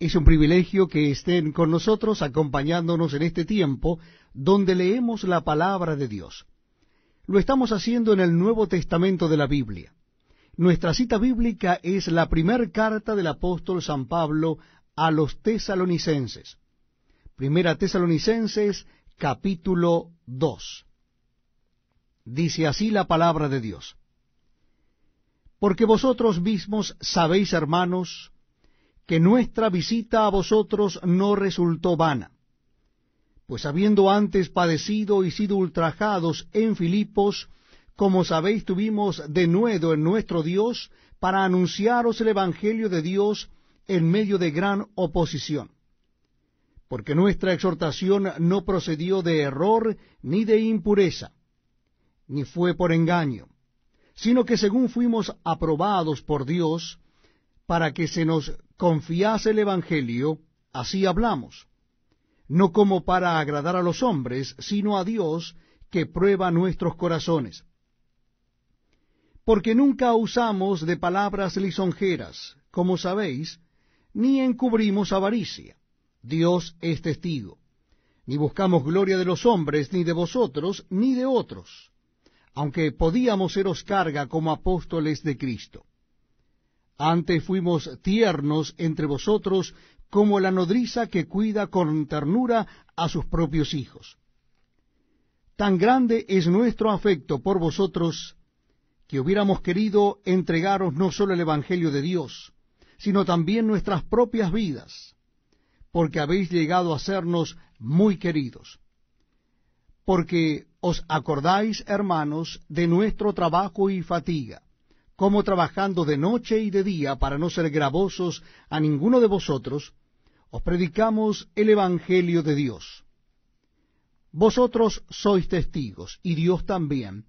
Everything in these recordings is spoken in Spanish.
Es un privilegio que estén con nosotros acompañándonos en este tiempo donde leemos la palabra de Dios. Lo estamos haciendo en el Nuevo Testamento de la Biblia. Nuestra cita bíblica es la primera carta del apóstol San Pablo a los tesalonicenses. Primera tesalonicenses capítulo 2. Dice así la palabra de Dios. Porque vosotros mismos sabéis, hermanos, que nuestra visita a vosotros no resultó vana. Pues habiendo antes padecido y sido ultrajados en Filipos, como sabéis tuvimos de nuevo en nuestro Dios para anunciaros el Evangelio de Dios en medio de gran oposición. Porque nuestra exhortación no procedió de error ni de impureza, ni fue por engaño, sino que según fuimos aprobados por Dios, para que se nos confiase el Evangelio, así hablamos, no como para agradar a los hombres, sino a Dios que prueba nuestros corazones. Porque nunca usamos de palabras lisonjeras, como sabéis, ni encubrimos avaricia. Dios es testigo. Ni buscamos gloria de los hombres, ni de vosotros, ni de otros, aunque podíamos seros carga como apóstoles de Cristo. Antes fuimos tiernos entre vosotros como la nodriza que cuida con ternura a sus propios hijos. Tan grande es nuestro afecto por vosotros que hubiéramos querido entregaros no solo el Evangelio de Dios, sino también nuestras propias vidas, porque habéis llegado a sernos muy queridos. Porque os acordáis, hermanos, de nuestro trabajo y fatiga como trabajando de noche y de día para no ser gravosos a ninguno de vosotros, os predicamos el Evangelio de Dios. Vosotros sois testigos, y Dios también,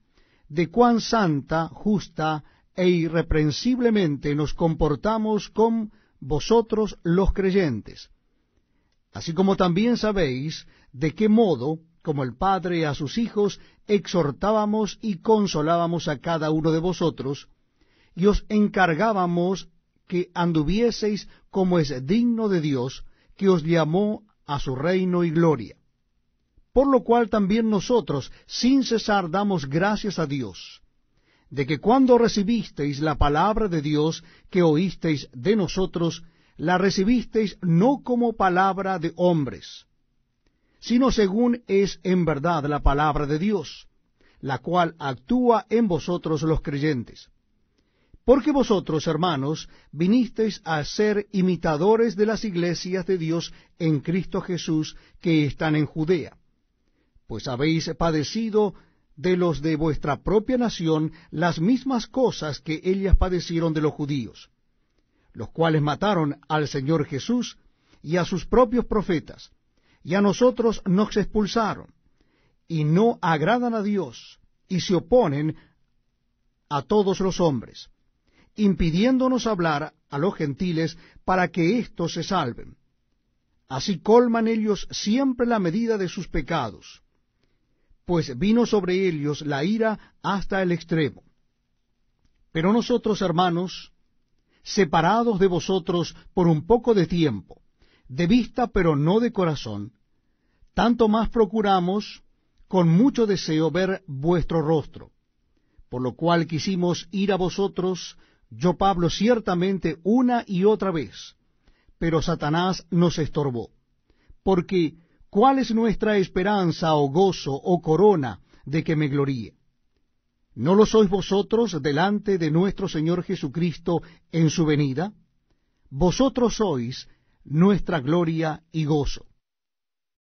de cuán santa, justa e irreprensiblemente nos comportamos con vosotros los creyentes, así como también sabéis de qué modo, como el Padre a sus hijos, exhortábamos y consolábamos a cada uno de vosotros, y os encargábamos que anduvieseis como es digno de Dios, que os llamó a su reino y gloria. Por lo cual también nosotros, sin cesar, damos gracias a Dios, de que cuando recibisteis la palabra de Dios que oísteis de nosotros, la recibisteis no como palabra de hombres, sino según es en verdad la palabra de Dios, la cual actúa en vosotros los creyentes. Porque vosotros, hermanos, vinisteis a ser imitadores de las iglesias de Dios en Cristo Jesús que están en Judea, pues habéis padecido de los de vuestra propia nación las mismas cosas que ellas padecieron de los judíos, los cuales mataron al Señor Jesús y a sus propios profetas, y a nosotros nos expulsaron, y no agradan a Dios, y se oponen a todos los hombres impidiéndonos hablar a los gentiles para que éstos se salven. Así colman ellos siempre la medida de sus pecados, pues vino sobre ellos la ira hasta el extremo. Pero nosotros, hermanos, separados de vosotros por un poco de tiempo, de vista pero no de corazón, tanto más procuramos con mucho deseo ver vuestro rostro, por lo cual quisimos ir a vosotros yo Pablo ciertamente una y otra vez, pero Satanás nos estorbó. Porque, ¿cuál es nuestra esperanza o gozo o corona de que me gloríe? ¿No lo sois vosotros delante de nuestro Señor Jesucristo en su venida? Vosotros sois nuestra gloria y gozo.